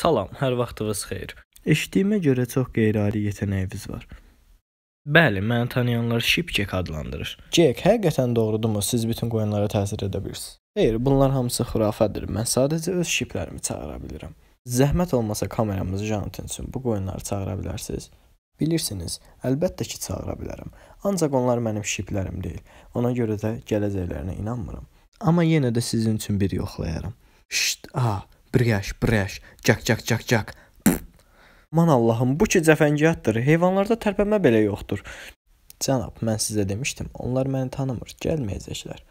Salam, hər vaxtınız xeyir. Eşitdiyimə görə çox qeyri-adi yeteneğiniz var. Bəli, məni tanıyanlar Shipjack adlandırır. Jack, həqiqətən doğrudurmu? Siz bütün qoyunlara təsir edə bilirsiniz. Xeyr, bunlar hamısı xurafədir. Mən sadəcə öz shiplərimi çağıra bilirəm. Zəhmət olmasa kameramızı Jonathan üçün bu qoyunları çağıra bilərsiniz. Bilirsiniz, əlbəttə ki, çağıra bilərəm. Ancaq onlar mənim shiplərim deyil. Ona görə də gələcəklərinə inanmıram. Amma yenə də sizin üçün bir yoxlayaram. Şşt, a, Briyaş, briyaş, cak, cak, cak, cak. Man Allahım, bu ki cəfəngiyyatdır. Heyvanlarda tərpənmə belə yoxdur. Cənab, mən sizə demişdim, onlar məni tanımır, gəlməyəcəklər.